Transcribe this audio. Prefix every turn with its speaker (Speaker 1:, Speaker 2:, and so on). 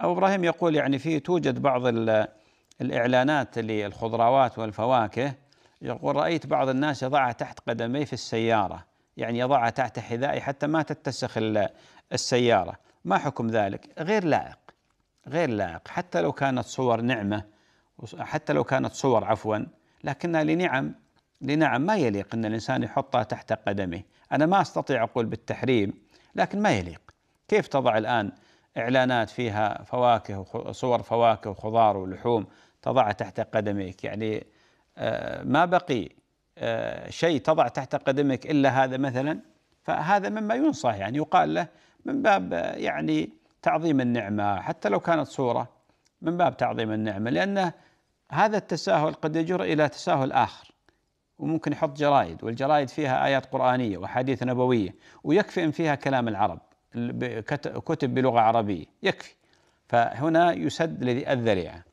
Speaker 1: أبو إبراهيم يقول يعني في توجد بعض الإعلانات للخضروات والفواكه يقول رأيت بعض الناس يضعها تحت قدميه في السيارة يعني يضعها تحت حذائي حتى ما تتسخ السيارة ما حكم ذلك غير لائق غير لائق حتى لو كانت صور نعمة حتى لو كانت صور عفوا لكنها لنعم لنعم ما يليق أن الإنسان يحطها تحت قدمه أنا ما أستطيع أقول بالتحريم لكن ما يليق كيف تضع الآن اعلانات فيها فواكه صور فواكه وخضار ولحوم تضعها تحت قدميك يعني آه، ما بقي آه، شيء تضع تحت قدمك الا هذا مثلا فهذا مما ينصح يعني يقال له من باب يعني تعظيم النعمه حتى لو كانت صوره من باب تعظيم النعمه لان هذا التساهل قد يجر الى تساهل اخر وممكن يحط جرايد والجرايد فيها ايات قرانيه واحاديث نبويه ويكفي ان فيها كلام العرب كتب بلغة عربية يكفي فهنا يسد الذي الذريعة